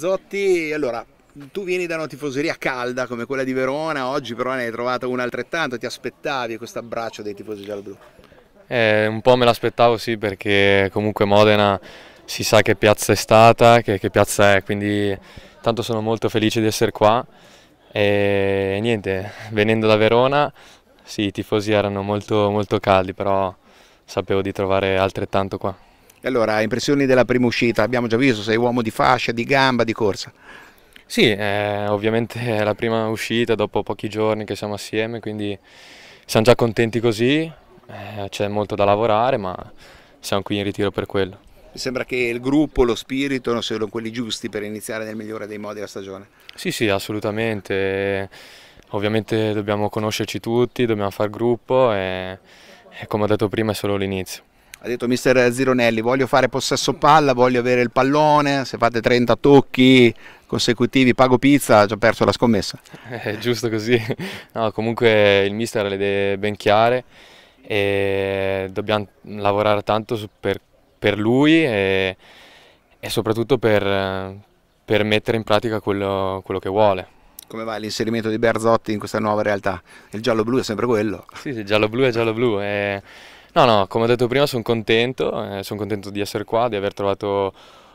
Zotti, allora, tu vieni da una tifoseria calda come quella di Verona, oggi però ne hai trovata una altrettanto, ti aspettavi questo abbraccio dei tifosi gialloblu? Eh, un po' me l'aspettavo sì perché comunque Modena si sa che piazza è stata, che, che piazza è, quindi tanto sono molto felice di essere qua e niente, venendo da Verona sì i tifosi erano molto, molto caldi però sapevo di trovare altrettanto qua. E allora, impressioni della prima uscita, abbiamo già visto, sei uomo di fascia, di gamba, di corsa. Sì, eh, ovviamente è la prima uscita dopo pochi giorni che siamo assieme, quindi siamo già contenti così, eh, c'è molto da lavorare, ma siamo qui in ritiro per quello. Mi sembra che il gruppo, lo spirito non siano quelli giusti per iniziare nel migliore dei modi la stagione. Sì, sì, assolutamente. Ovviamente dobbiamo conoscerci tutti, dobbiamo far gruppo e, e come ho detto prima è solo l'inizio ha detto mister Zironelli voglio fare possesso palla, voglio avere il pallone, se fate 30 tocchi consecutivi pago pizza, ho già perso la scommessa. È eh, giusto così, no, comunque il mister ha le idee ben chiare e dobbiamo lavorare tanto per, per lui e, e soprattutto per, per, mettere in pratica quello, quello che vuole. Come va l'inserimento di Berzotti in questa nuova realtà? Il giallo-blu è sempre quello. Sì, il giallo-blu è giallo-blu. Eh, No, no, come ho detto prima sono contento, eh, sono contento di essere qua, di aver trovato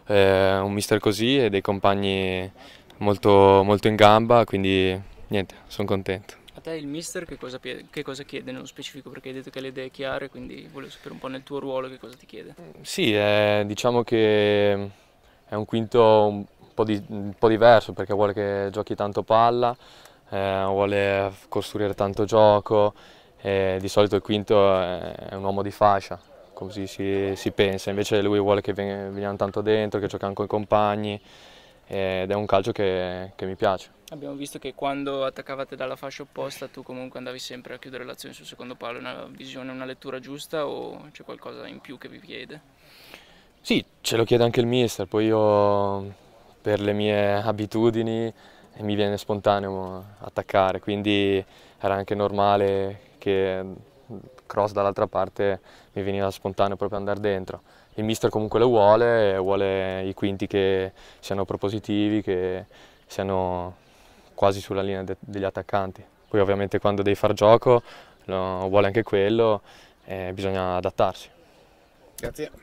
eh, un mister così e dei compagni molto, molto in gamba, quindi niente, sono contento. A te il mister che cosa, che cosa, chiede nello specifico? Perché hai detto che le idee chiare, quindi volevo sapere un po' nel tuo ruolo che cosa ti chiede. Sì, eh, diciamo che è un quinto un po, di, un po', diverso perché vuole che giochi tanto palla, eh, vuole costruire tanto gioco eh, di solito il quinto è un uomo di fascia, così si, si pensa, invece lui vuole che veniamo tanto dentro, che giochiamo con i compagni ed è un calcio che, che mi piace. Abbiamo visto che quando attaccavate dalla fascia opposta tu comunque andavi sempre a chiudere l'azione sul secondo palo, una visione, una lettura giusta o c'è qualcosa in più che vi chiede? Sì, ce lo chiede anche il mister, poi io per le mie abitudini mi viene spontaneo attaccare, quindi era anche normale che mm, cross dall'altra parte mi veniva spontaneo proprio andare dentro. Il mister comunque lo vuole, vuole i quinti che siano propositivi, che siano quasi sulla linea de degli attaccanti. Poi ovviamente quando devi far gioco lo vuole anche quello, eh, bisogna adattarsi. Grazie.